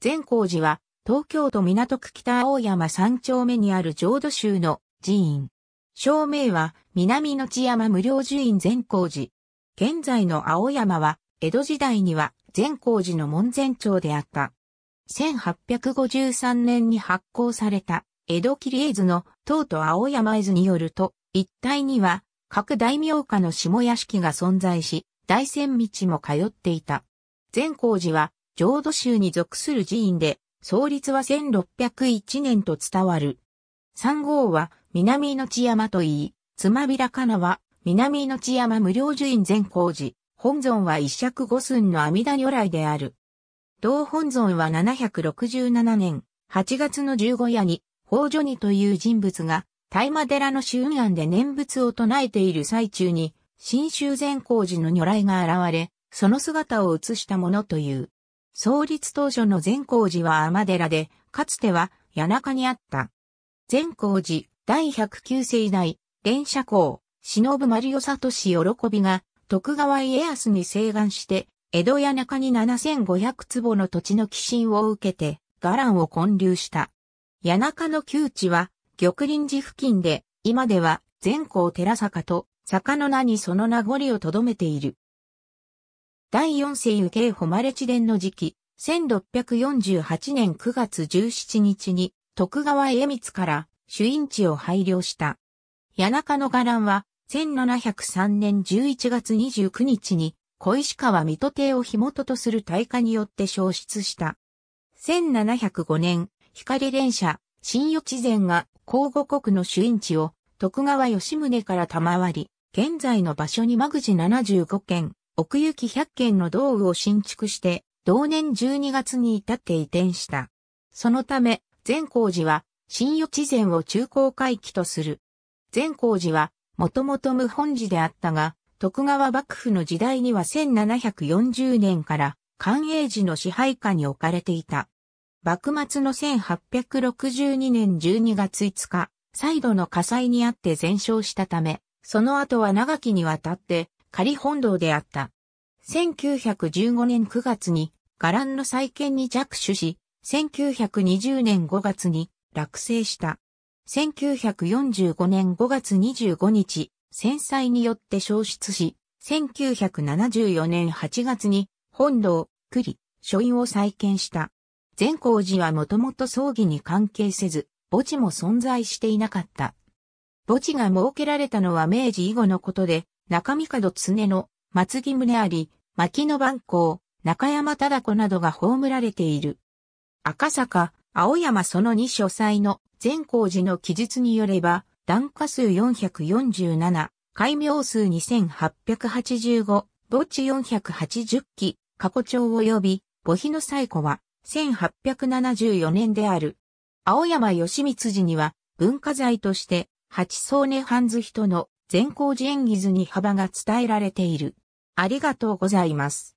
善光寺は、東京都港区北青山三丁目にある浄土宗の寺院。正名は、南の地山無料寺院善光寺。現在の青山は、江戸時代には善光寺の門前町であった。1853年に発行された、江戸切絵図の東都青山絵図によると、一帯には、各大名家の下屋敷が存在し、大仙道も通っていた。善光寺は、浄土宗に属する寺院で、創立は1601年と伝わる。三号は南の地山といい、つまびらかなは南の地山無料寺院善光寺、本尊は一尺五寸の阿弥陀如来である。同本尊は767年、8月の十五夜に、宝女にという人物が、大麻寺の周案で念仏を唱えている最中に、新州善光寺の如来が現れ、その姿を映したものという。創立当初の善光寺は天寺で、かつては谷中にあった。善光寺第109世代、連社公、忍ぶマリオサトシ喜びが、徳川家康に請願して、江戸谷中に7500坪の土地の寄進を受けて、伽藍を建立した。谷中の旧地は、玉林寺付近で、今では、善光寺坂と、坂の名にその名残を留めている。第四世湯慶誉れ地伝の時期、1648年9月17日に徳川家光から主因地を拝領した。谷中の伽藍は1703年11月29日に小石川水戸邸を火元とする大火によって消失した。1705年、光電車、新予知前が皇后国の主因地を徳川吉宗から賜り、現在の場所に間口75件、奥行き100軒の道具を新築して、同年12月に至って移転した。そのため、善光寺は、新予知前を中高回帰とする。善光寺は、もともと無本寺であったが、徳川幕府の時代には1740年から寛永寺の支配下に置かれていた。幕末の1862年12月5日、再度の火災にあって全焼したため、その後は長きにわたって仮本堂であった。1915年9月に伽藍の再建に着手し、1920年5月に落成した。1945年5月25日、戦災によって消失し、1974年8月に本堂、栗、書院を再建した。善光寺はもともと葬儀に関係せず、墓地も存在していなかった。墓地が設けられたのは明治以後のことで、中見門常の、松木宗り、牧野万光、中山忠子などが葬られている。赤坂、青山その2書斎の善光寺の記述によれば、檀家数447、改名数2885、墓地480基、過去帳及び、墓碑の最古は、1874年である。青山義光寺には、文化財として、八宗根半図人の善光寺演技図に幅が伝えられている。ありがとうございます。